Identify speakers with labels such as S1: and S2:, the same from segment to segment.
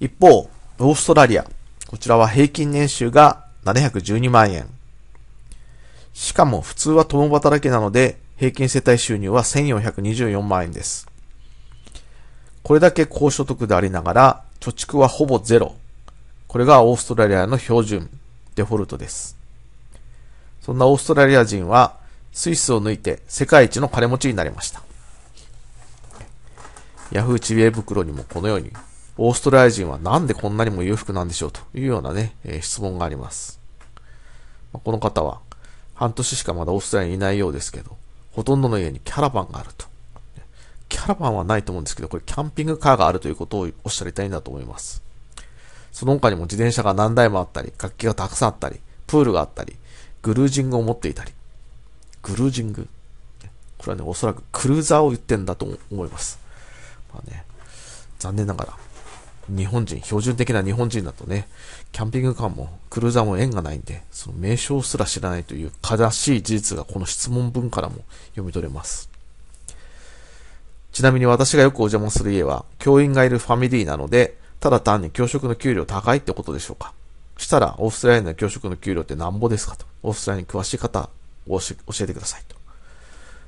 S1: 一方、オーストラリア。こちらは平均年収が712万円。しかも普通は共働きなので、平均世帯収入は1424万円です。これだけ高所得でありながら、貯蓄はほぼゼロ。これがオーストラリアの標準、デフォルトです。そんなオーストラリア人は、スイスを抜いて世界一の金持ちになりました。ヤフー知恵袋にもこのようにオーストラリア人はなんでこんなにも裕福なんでしょうというようなね、え質問があります。この方は、半年しかまだオーストラリアにいないようですけど、ほとんどの家にキャラバンがあると。キャラバンはないと思うんですけど、これキャンピングカーがあるということをおっしゃりたいんだと思います。その他にも自転車が何台もあったり、楽器がたくさんあったり、プールがあったり、グルージングを持っていたり。グルージングこれはね、おそらくクルーザーを言ってんだと思います。まあね、残念ながら、日本人、標準的な日本人だとね、キャンピングカーもクルーザーも縁がないんで、その名称すら知らないという正しい事実がこの質問文からも読み取れます。ちなみに私がよくお邪魔する家は、教員がいるファミリーなので、ただ単に教職の給料高いってことでしょうか。したら、オーストラリアの教職の給料ってなんぼですかと。オーストラリアに詳しい方を教えてくださいと。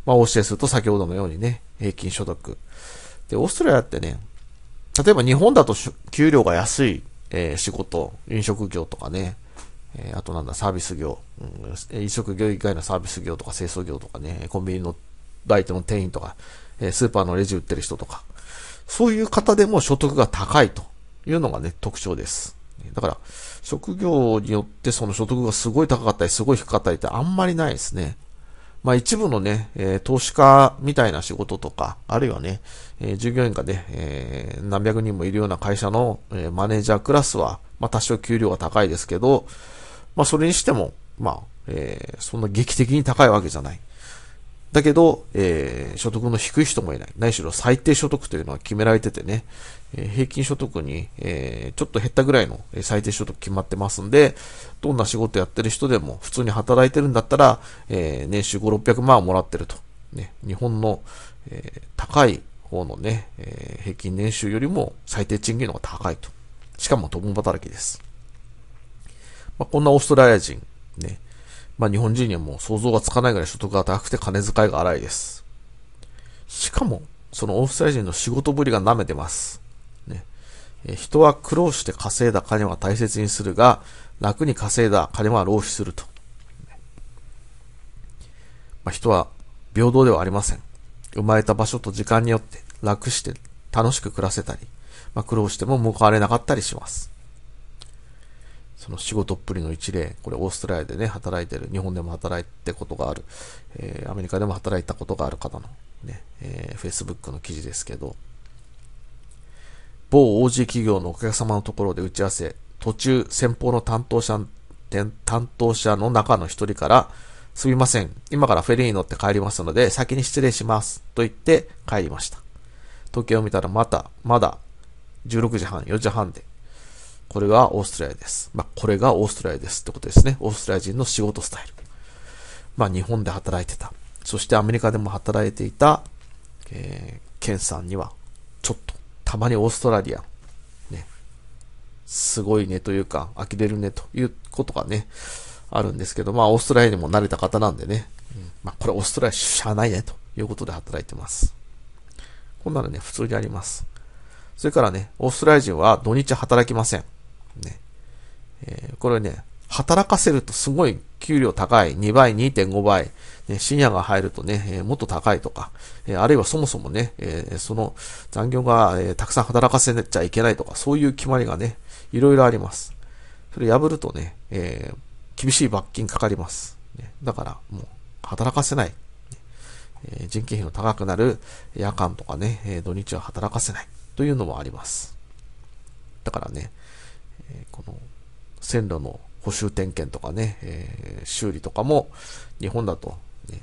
S1: まあ、お教えすると先ほどのようにね、平均所得。で、オーストラリアってね、例えば日本だと給料が安い、えー、仕事、飲食業とかね、えー、あとなんだ、サービス業、うん、飲食業以外のサービス業とか清掃業とかね、コンビニのバイトの店員とか、えー、スーパーのレジ売ってる人とか、そういう方でも所得が高いというのがね、特徴です。だから、職業によってその所得がすごい高かったり、すごい低かったりってあんまりないですね。まあ一部のね、えー、投資家みたいな仕事とか、あるいはね、えー、従業員がね、えー、何百人もいるような会社の、えー、マネージャークラスは、まあ多少給料が高いですけど、まあそれにしても、まあ、えー、そんな劇的に高いわけじゃない。だけど、えー、所得の低い人もいない。ないしろ最低所得というのは決められててね、えー、平均所得に、えー、ちょっと減ったぐらいの最低所得決まってますんで、どんな仕事やってる人でも普通に働いてるんだったら、え年収5、600万をもらってると。ね、日本の、え高い方のね、え平均年収よりも最低賃金の方が高いと。しかも共働きです。まあ、こんなオーストラリア人、ね、まあ日本人にはもう想像がつかないぐらい所得が高くて金遣いが荒いです。しかも、そのオフサイ大の仕事ぶりが舐めてます。ね。人は苦労して稼いだ金は大切にするが、楽に稼いだ金は浪費すると。まあ、人は平等ではありません。生まれた場所と時間によって楽して楽しく暮らせたり、まあ、苦労しても報われなかったりします。その仕事っぷりの一例、これオーストラリアでね、働いてる、日本でも働いてことがある、えー、アメリカでも働いたことがある方のね、えー、Facebook の記事ですけど、某 OG 企業のお客様のところで打ち合わせ、途中先方の担当者、担当者の中の一人から、すみません、今からフェリーに乗って帰りますので、先に失礼します、と言って帰りました。時計を見たらまた、まだ16時半、4時半でこれがオーストラリアです。まあ、これがオーストラリアですってことですね。オーストラリア人の仕事スタイル。まあ、日本で働いてた。そしてアメリカでも働いていた、えー、ケンさんには、ちょっと、たまにオーストラリア、ね、すごいねというか、呆れるねということがね、あるんですけど、まあ、オーストラリアにも慣れた方なんでね、うん、まあ、これオーストラリアしゃあないねということで働いてます。こんなのね、普通にあります。それからね、オーストラリア人は土日働きません。ね。えー、これね、働かせるとすごい給料高い、2倍、2.5倍、ね、深夜が入るとね、えー、もっと高いとか、えー、あるいはそもそもね、えその残業が、えたくさん働かせちゃいけないとか、そういう決まりがね、いろいろあります。それ破るとね、え厳しい罰金かかります。ね、だから、もう、働かせない。え人件費の高くなる夜間とかね、え土日は働かせないというのもあります。だからね、この線路の補修点検とかね、え修理とかも日本だと、ね、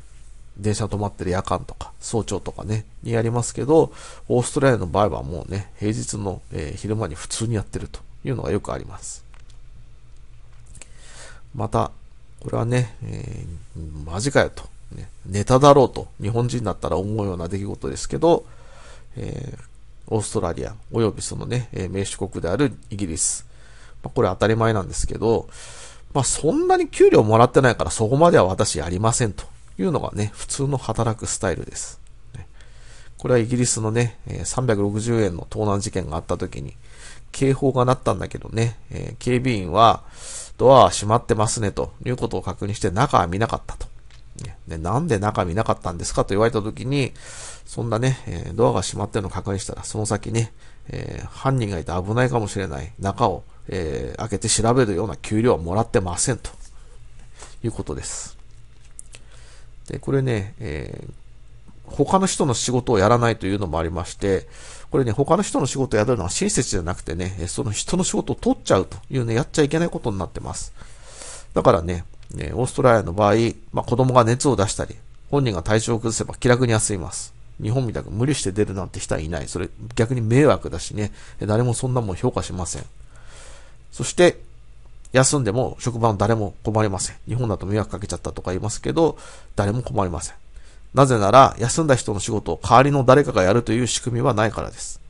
S1: 電車止まってる夜間とか早朝とかね、にやりますけど、オーストラリアの場合はもうね、平日の、え昼間に普通にやってるというのがよくあります。また、これはね、えー、マジかよと、ね、ネタだろうと、日本人だったら思うような出来事ですけど、えー、オーストラリア、およびそのね、名主国であるイギリスこれ当たり前なんですけど、まあそんなに給料もらってないからそこまでは私やりませんというのがね、普通の働くスタイルです。これはイギリスのね、360円の盗難事件があった時に、警報が鳴ったんだけどね、え警備員は、ドアは閉まってますね、ということを確認して中は見なかったと。ね、なんで中見なかったんですかと言われた時に、そんなね、えドアが閉まってるのを確認したら、その先ね、え犯人がいて危ないかもしれない中をえー、開けて調べるような給料はもらってませんということです。で、これね、えー、他の人の仕事をやらないというのもありまして、これね、他の人の仕事をやるのは親切じゃなくてね、その人の仕事を取っちゃうというね、やっちゃいけないことになってます。だからね、ねオーストラリアの場合、まあ、子供が熱を出したり、本人が体調を崩せば気楽に休みます。日本みたく無理して出るなんて人はいない。それ逆に迷惑だしね、誰もそんなもん評価しません。そして、休んでも職場の誰も困りません。日本だと迷惑かけちゃったとか言いますけど、誰も困りません。なぜなら、休んだ人の仕事を代わりの誰かがやるという仕組みはないからです。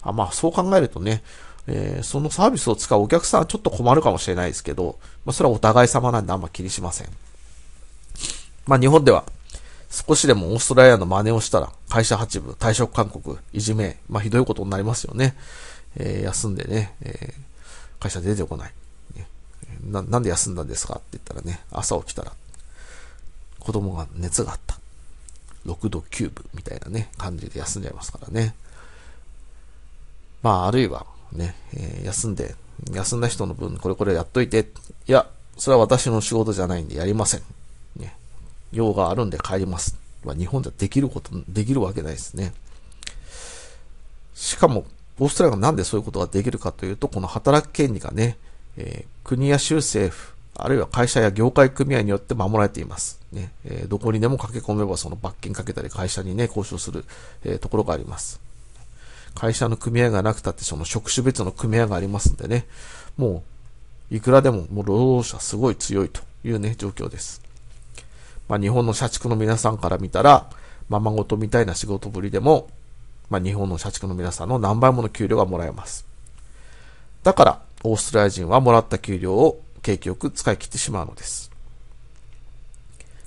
S1: あまあ、そう考えるとね、えー、そのサービスを使うお客さんはちょっと困るかもしれないですけど、まあ、それはお互い様なんであんま気にしません。まあ、日本では、少しでもオーストラリアの真似をしたら、会社8部、退職勧告、いじめ、まあ、ひどいことになりますよね。えー、休んでね、えー会社出てこない。な、なんで休んだんですかって言ったらね、朝起きたら、子供が熱があった。6度9分みたいなね、感じで休んじゃいますからね。まあ、あるいはね、えー、休んで、休んだ人の分、これこれやっといて、いや、それは私の仕事じゃないんでやりません。ね、用があるんで帰ります。まあ、日本じゃできること、できるわけないですね。しかも、オーストラリアがなんでそういうことができるかというと、この働く権利がね、えー、国や州政府、あるいは会社や業界組合によって守られています。ねえー、どこにでも駆け込めばその罰金かけたり会社にね、交渉する、えー、ところがあります。会社の組合がなくたってその職種別の組合がありますんでね、もういくらでももう労働者すごい強いというね、状況です。まあ、日本の社畜の皆さんから見たら、ままごとみたいな仕事ぶりでも、まあ、日本の社畜の皆さんの何倍もの給料がもらえます。だから、オーストラリア人はもらった給料を景気よく使い切ってしまうのです。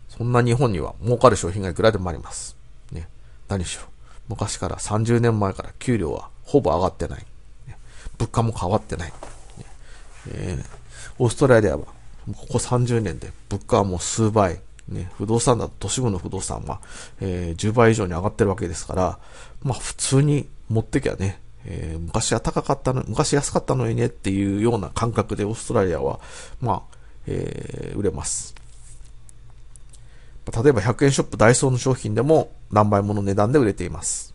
S1: そんな日本には儲かる商品がいくらでもあります。ね。何しろ、昔から30年前から給料はほぼ上がってない。ね、物価も変わってない。ねえー、オーストラリアはここ30年で物価はもう数倍、ね、不動産だと都市部の不動産は、えー、10倍以上に上がってるわけですから、まあ普通に持ってきゃね、えー、昔は高かったの、昔安かったのにねっていうような感覚でオーストラリアは、まあ、えー、売れます。例えば100円ショップダイソーの商品でも何倍もの値段で売れています。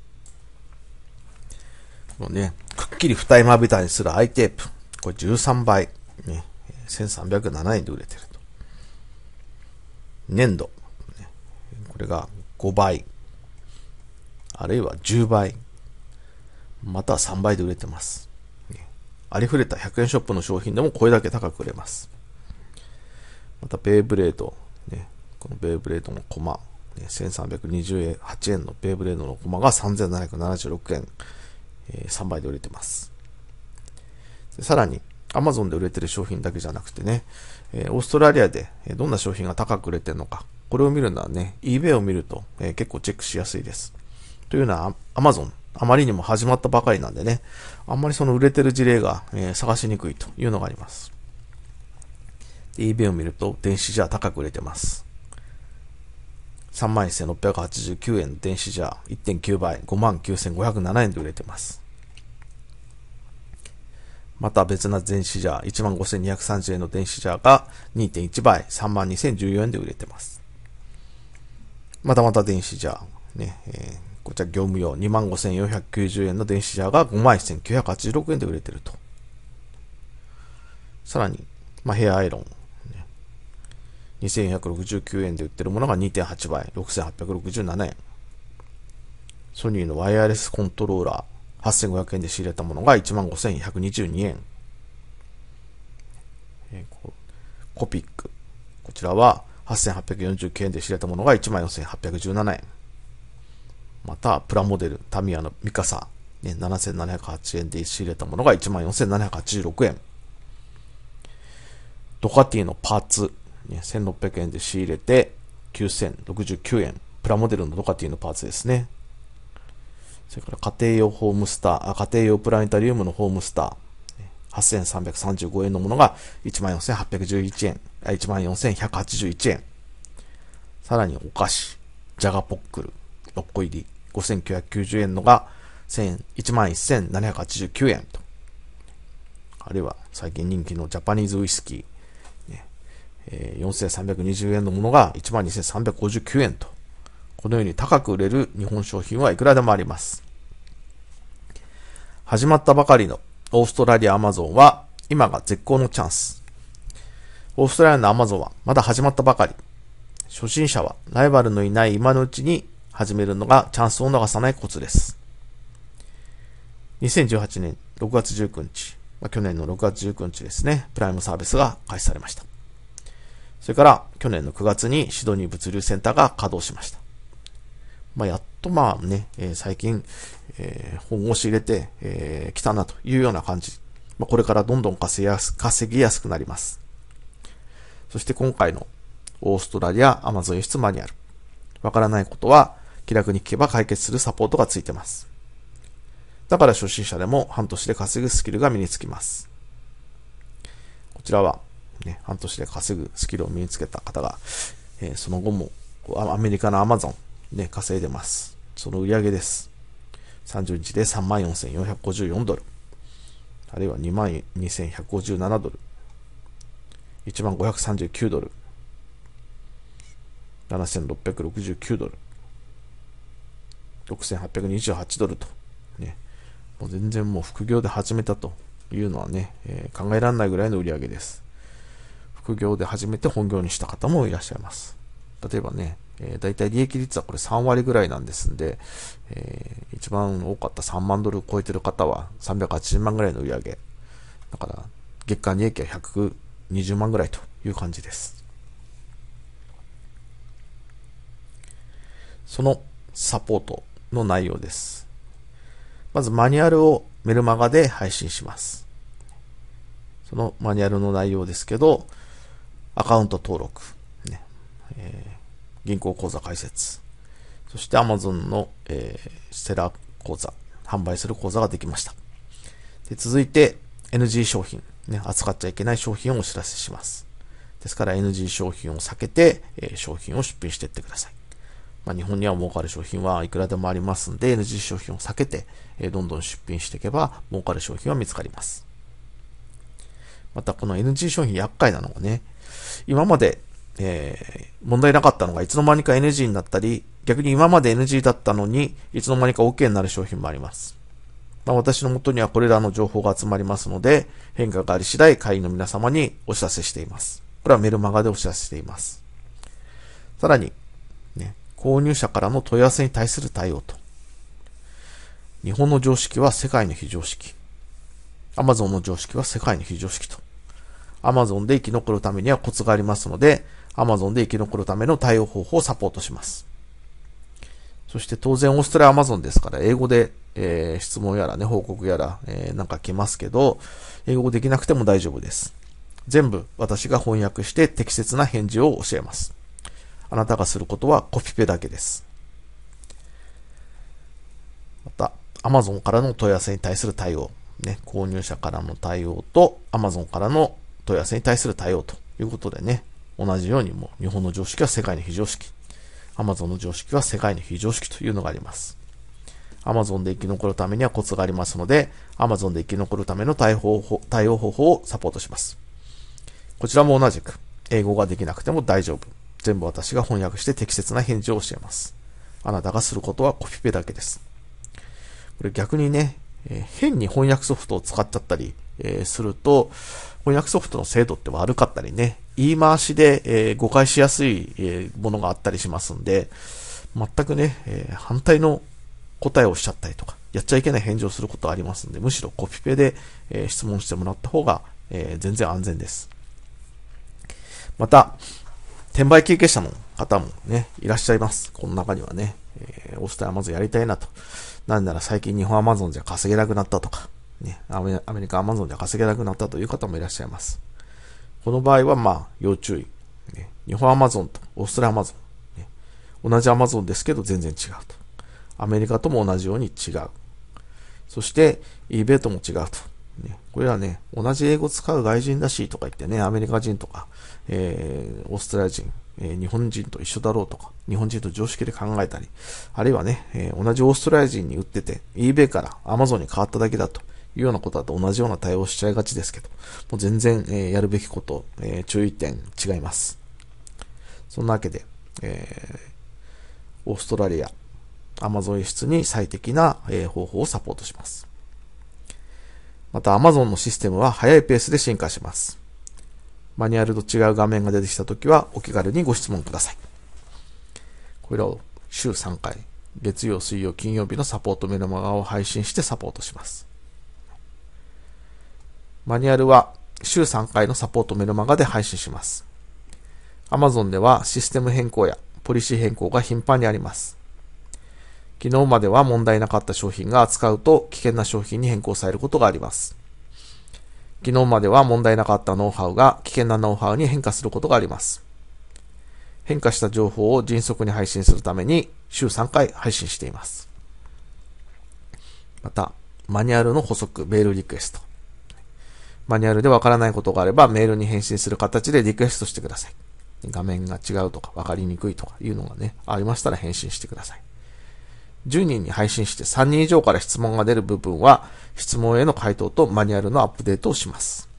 S1: このね、くっきり二重まびたにするアイテープ。これ13倍。ね、1307円で売れてる。粘土。これが5倍、あるいは10倍、または3倍で売れてます。ありふれた100円ショップの商品でもこれだけ高く売れます。また、ベイブレード、ね、このベイブレードのコマ、1328円のベイブレードのコマが3776円、3倍で売れてます。さらに、アマゾンで売れてる商品だけじゃなくてね、えオーストラリアでどんな商品が高く売れてるのか、これを見るのはね、eBay を見ると、え結構チェックしやすいです。というのは Amazon、あまりにも始まったばかりなんでね、あんまりその売れてる事例が、え探しにくいというのがあります。eBay を見ると、電子ジャー高く売れてます。31,689円の電子ジャー1.9倍、59,507円で売れてます。また別な電子ジャー、15,230円の電子ジャーが2.1倍、32,014円で売れてます。またまた電子ジャー、ね、えー、こちら業務用25,490円の電子ジャーが51,986円で売れてると。さらに、まあ、ヘアアイロン、ね、2 1 6 9円で売ってるものが2.8倍、6,867円。ソニーのワイヤレスコントローラー、8500円で仕入れたものが15,122円。えー、コピック。こちらは8,849円で仕入れたものが14,817円。また、プラモデル、タミヤのミカサ、ね、7,708円で仕入れたものが14,786円。ドカティのパーツ、ね、1,600円で仕入れて9,069円。プラモデルのドカティのパーツですね。それから家庭用ホームスター、家庭用プラネタリウムのホームスター、8335円のものが14,811円、14,181円。さらにお菓子、ジャガポックル、6個入り、5,990円のが11,789円と。あるいは最近人気のジャパニーズウイスキー、ー、4320円のものが12,359円と。このように高く売れる日本商品はいくらでもあります。始まったばかりのオーストラリアアマゾンは今が絶好のチャンス。オーストラリアのアマゾンはまだ始まったばかり。初心者はライバルのいない今のうちに始めるのがチャンスを逃さないコツです。2018年6月19日、まあ、去年の6月19日ですね、プライムサービスが開始されました。それから去年の9月にシドニー物流センターが稼働しました。まあ、やっとまあね、えー、最近、えー、本腰入れて、えー、来たなというような感じ。まあ、これからどんどん稼ぎやす稼ぎやすくなります。そして今回のオーストラリアアマゾン輸出マニュアル。わからないことは気楽に聞けば解決するサポートがついてます。だから初心者でも半年で稼ぐスキルが身につきます。こちらは、ね、半年で稼ぐスキルを身につけた方が、えー、その後もアメリカのアマゾンね、稼いでます。その売り上げです。30日で34,454ドル。あるいは22,157ドル。15,539ドル。7,669ドル。6,828ドルと。ね。もう全然もう副業で始めたというのはね、えー、考えられないぐらいの売り上げです。副業で始めて本業にした方もいらっしゃいます。例えばね、えー、大体利益率はこれ3割ぐらいなんですんで、えー、一番多かった3万ドルを超えてる方は380万ぐらいの売り上げ。だから、月間利益は120万ぐらいという感じです。そのサポートの内容です。まずマニュアルをメルマガで配信します。そのマニュアルの内容ですけど、アカウント登録。ねえー銀行口座開設。そして Amazon の、えー、セラー口座、販売する口座ができました。で続いて NG 商品、ね、扱っちゃいけない商品をお知らせします。ですから NG 商品を避けて、えー、商品を出品していってください。まあ、日本には儲かる商品はいくらでもありますんで、NG 商品を避けて、えー、どんどん出品していけば、儲かる商品は見つかります。また、この NG 商品厄介なのがね、今までえー、問題なかったのがいつの間にか NG になったり、逆に今まで NG だったのに、いつの間にか OK になる商品もあります。まあ、私のもとにはこれらの情報が集まりますので、変化があり次第会員の皆様にお知らせしています。これはメルマガでお知らせしています。さらに、ね、購入者からの問い合わせに対する対応と。日本の常識は世界の非常識。Amazon の常識は世界の非常識と。Amazon で生き残るためにはコツがありますので、Amazon で生き残るための対応方法をサポートします。そして当然オーストラリア Amazon ですから、英語で、えー、質問やらね、報告やら、えー、なんか来ますけど、英語できなくても大丈夫です。全部私が翻訳して適切な返事を教えます。あなたがすることはコピペだけです。また、Amazon からの問い合わせに対する対応。ね、購入者からの対応と Amazon からの問い合わせに対する対応ということでね、同じようにもう日本の常識は世界の非常識、Amazon の常識は世界の非常識というのがあります。Amazon で生き残るためにはコツがありますので、Amazon で生き残るための対応対応方法をサポートします。こちらも同じく、英語ができなくても大丈夫。全部私が翻訳して適切な返事を教えます。あなたがすることはコピペだけです。これ逆にね、えー、変に翻訳ソフトを使っちゃったり、えー、すると、翻訳ソフトの精度って悪かったりね、言い回しで、えー、誤解しやすい、えー、ものがあったりしますんで、全くね、えー、反対の答えをしちゃったりとか、やっちゃいけない返事をすることありますんで、むしろコピペで、え質問してもらった方が、え全然安全です。また、転売経験者の方もね、いらっしゃいます。この中にはね、えー、オスリアまずやりたいなと。なんなら最近日本アマゾンじゃ稼げなくなったとか、ね、アメリカ、アマゾンで稼げなくなったという方もいらっしゃいます。この場合は、まあ、要注意。ね、日本アマゾンとオーストラリアアマゾン、ね。同じアマゾンですけど全然違うと。アメリカとも同じように違う。そして、eBay とも違うと。ね、これはね、同じ英語使う外人だしとか言ってね、アメリカ人とか、えー、オーストラリア人、えー、日本人と一緒だろうとか、日本人と常識で考えたり、あるいはね、えー、同じオーストラリア人に売ってて、eBay から Amazon に変わっただけだというようなことだと同じような対応しちゃいがちですけど、もう全然、えやるべきこと、え注意点違います。そんなわけで、えー、オーストラリア、アマゾン輸出に最適な、え方法をサポートします。また Amazon のシステムは速いペースで進化します。マニュアルと違う画面が出てきたときはお気軽にご質問ください。これらを週3回、月曜、水曜、金曜日のサポートメルマガを配信してサポートします。マニュアルは週3回のサポートメルマガで配信します。Amazon ではシステム変更やポリシー変更が頻繁にあります。昨日までは問題なかった商品が扱うと危険な商品に変更されることがあります。昨日までは問題なかったノウハウが危険なノウハウに変化することがあります。変化した情報を迅速に配信するために週3回配信しています。また、マニュアルの補足、メールリクエスト。マニュアルでわからないことがあれば、メールに返信する形でリクエストしてください。画面が違うとか、わかりにくいとかいうのがね、ありましたら返信してください。10人に配信して3人以上から質問が出る部分は、質問への回答とマニュアルのアップデートをします。